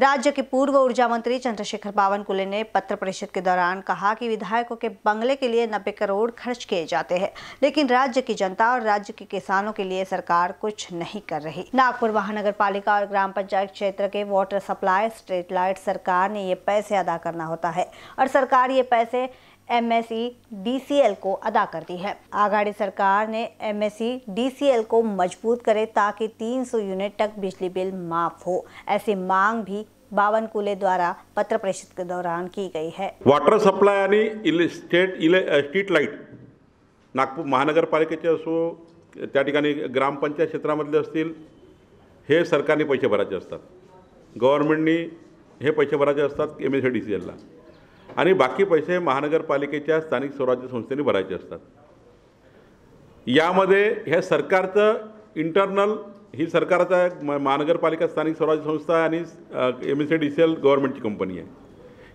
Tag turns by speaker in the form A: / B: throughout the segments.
A: राज्य के पूर्व ऊर्जा मंत्री चंद्रशेखर बावनकुले ने पत्र परिषद के दौरान कहा कि विधायकों के बंगले के लिए 90 करोड़ खर्च किए जाते हैं लेकिन राज्य की जनता और राज्य के किसानों के लिए सरकार कुछ नहीं कर रही नागपुर महानगर पालिका और ग्राम पंचायत क्षेत्र के वाटर सप्लाई स्ट्रीट लाइट सरकार ने ये पैसे अदा करना होता है और सरकार ये पैसे एमएसई डीसीएल e को अदा कर दी है आघाड़ी सरकार ने एमएसई डीसीएल e को मजबूत करे ताकि 300 यूनिट तक बिजली बिल माफ हो ऐसी मांग भी बावन कुले द्वारा पत्र परिषद के दौरान की गई है
B: water supply state street light Nagpur महानगर पालिके ग्राम पंचायत क्षेत्र मध्य सरकार ने पैसे भरायचे गवर्नमेंट ने हे पैसे भरायचे M S C D C एलला आणि बाकी पैसे महानगरपालिकेच्या स्थानिक स्वराज्य संस्थेने भरायचे असतात यामध्ये हे सरकारचं इंटरनल ही सरकारचा महानगरपालिका स्थानिक स्वराज्य संस्था आणि M S C D C L गव्हर्नमेंटची कंपनी आहे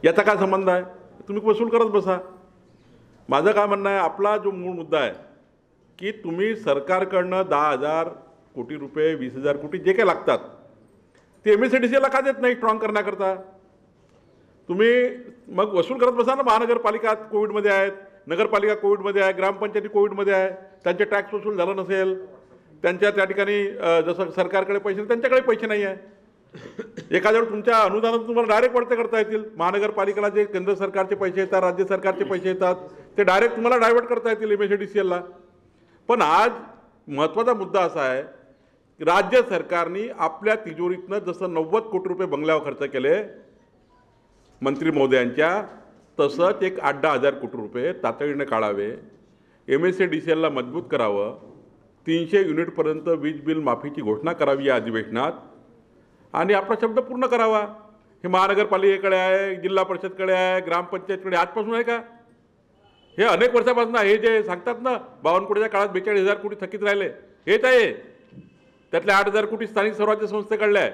B: याचा काय संबंध आहे तुम्ही वसूल करत बसा माझं काय म्हणणं आहे आपला जो मूळ मुद्दा आहे की तुम्ही सरकारकडनं दहा हजार कोटी रुपये वीस हजार कोटी जे काही लागतात ते M S C D C एलला का देत नाही स्ट्रॉंग करण्याकरता तुम्ही मग वसूल करत बसा ना महानगरपालिका कोविडमध्ये आहेत नगरपालिका कोविडमध्ये आहे ग्रामपंचायती कोविडमध्ये आहे त्यांचे टॅक्स वसूल झालं नसेल त्यांच्या त्या ठिकाणी जसं सरकारकडे पैसे त्यांच्याकडे पैसे नाही आहे एखाद्या तुमच्या अनुदानातून तुम्हाला डायरेक्ट वाटते करता येतील महानगरपालिकेला जे केंद्र सरकारचे पैसे येतात राज्य सरकारचे पैसे येतात ते डायरेक्ट तुम्हाला डायव्हर्ट करता येतील एम एस डी सी एलला पण आज महत्त्वाचा मुद्दा असा आहे की राज्य सरकारने आपल्या तिजोरीतनं जसं नव्वद कोटी रुपये बंगल्यावर खर्च केले मंत्री महोदयांच्या तसंच एक आठ दहा हजार कोटी रुपये तातडीनं काढावे M S A D C एलला मजबूत करावं तीनशे युनिटपर्यंत वीज बिल माफीची घोषणा करावी या अधिवेशनात आणि आपला शब्द पूर्ण करावा हे महानगरपालिकेकडे आहे जिल्हा परिषदकडे आहे ग्रामपंचायतकडे आजपासून आहे का हे अनेक वर्षापासून हे जे सांगतात ना कोटीच्या काळात बेचाळीस हजार कोटी थकीत राहिले हेच आहे त्यातले आठ हजार कोटी स्थानिक स्वराज्य संस्थेकडले आहे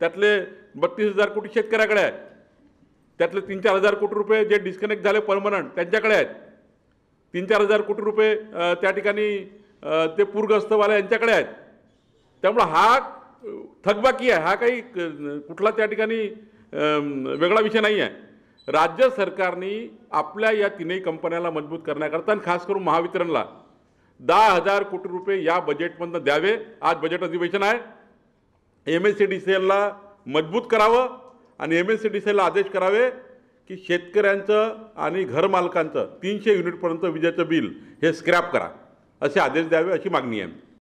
B: त्यातले बत्तीस हजार कोटी शेतकऱ्याकडे आहे त्यातले तीन चार हजार कोटी रुपये जे डिस्कनेक्ट झाले परमनंट त्यांच्याकडे आहेत तीन चार हजार कोटी रुपये त्या ठिकाणी ते पूरग्रस्तवाले यांच्याकडे आहेत त्यामुळं हा थकबाकी आहे हा काही कुठला त्या ठिकाणी वेगळा विषय नाही आहे राज्य सरकारने आपल्या या तीनही कंपन्याला मजबूत करण्याकरता आणि खास करून महावितरणला दहा हजार कोटी रुपये या बजेटमधनं द्यावे आज बजेट अधिवेशन आहे M S C D C एलला मजबूत करावं आणि एम एस सी डी सीला आदेश करावे की शेतकऱ्यांचं आणि घरमालकांचं तीनशे युनिटपर्यंत विजेचं बिल हे स्क्रॅप करा असे आदेश द्यावे अशी मागणी आहे